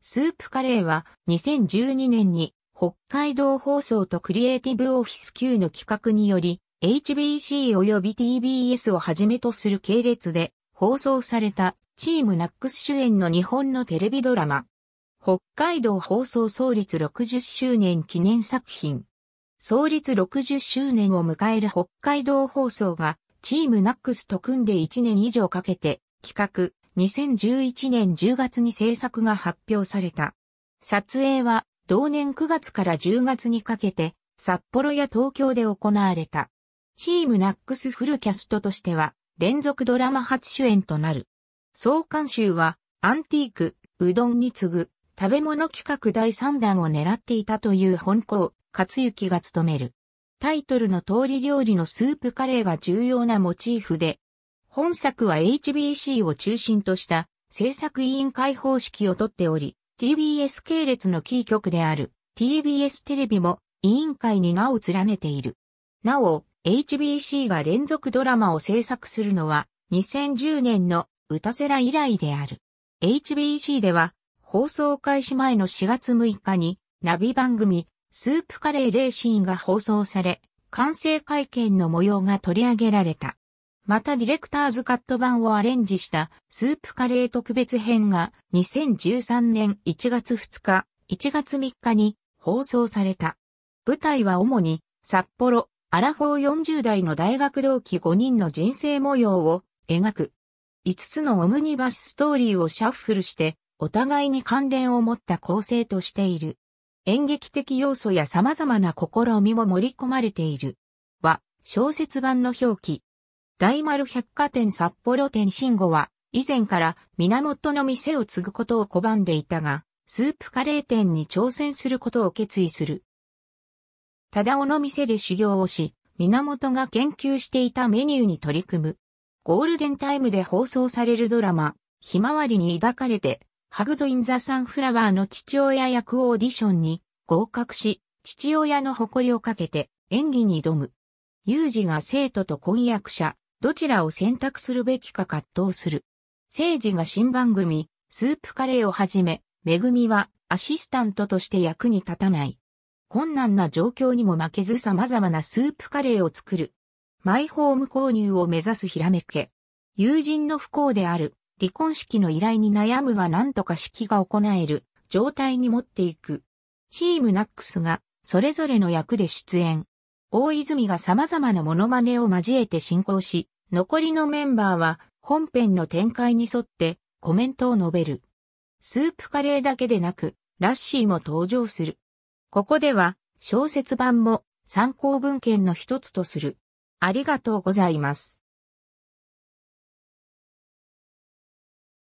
スープカレーは2012年に北海道放送とクリエイティブオフィス級の企画により HBC 及び TBS をはじめとする系列で放送されたチームナックス主演の日本のテレビドラマ。北海道放送創立60周年記念作品。創立60周年を迎える北海道放送がチームナックスと組んで1年以上かけて企画、2011年10月に制作が発表された。撮影は同年9月から10月にかけて札幌や東京で行われた。チームナックスフルキャストとしては連続ドラマ初主演となる。総監修はアンティーク、うどんに次ぐ食べ物企画第3弾を狙っていたという本校、勝幸が務める。タイトルの通り料理のスープカレーが重要なモチーフで、本作は HBC を中心とした制作委員会方式をとっており、TBS 系列のキー局である TBS テレビも委員会に名を連ねている。なお、HBC が連続ドラマを制作するのは2010年の歌セラ以来である。HBC では放送開始前の4月6日にナビ番組スープカレーレーシーンが放送され、完成会見の模様が取り上げられた。またディレクターズカット版をアレンジしたスープカレー特別編が2013年1月2日、1月3日に放送された。舞台は主に札幌、アラフォー40代の大学同期5人の人生模様を描く。5つのオムニバスストーリーをシャッフルしてお互いに関連を持った構成としている。演劇的要素や様々な試みも盛り込まれている。は、小説版の表記。大丸百貨店札幌店慎吾は、以前から源の店を継ぐことを拒んでいたが、スープカレー店に挑戦することを決意する。忠おの店で修行をし、源が研究していたメニューに取り組む。ゴールデンタイムで放送されるドラマ、ひまわりに抱かれて、ハグド・イン・ザ・サンフラワーの父親役オーディションに合格し、父親の誇りをかけて演技に挑む。ユージが生徒と婚約者、どちらを選択するべきか葛藤する。聖治が新番組、スープカレーをはじめ、めぐみはアシスタントとして役に立たない。困難な状況にも負けず様々なスープカレーを作る。マイホーム購入を目指すひらめけ。友人の不幸である、離婚式の依頼に悩むが何とか式が行える、状態に持っていく。チームナックスが、それぞれの役で出演。大泉が様々なモノマネを交えて進行し、残りのメンバーは本編の展開に沿ってコメントを述べる。スープカレーだけでなく、ラッシーも登場する。ここでは小説版も参考文献の一つとする。ありがとうございます。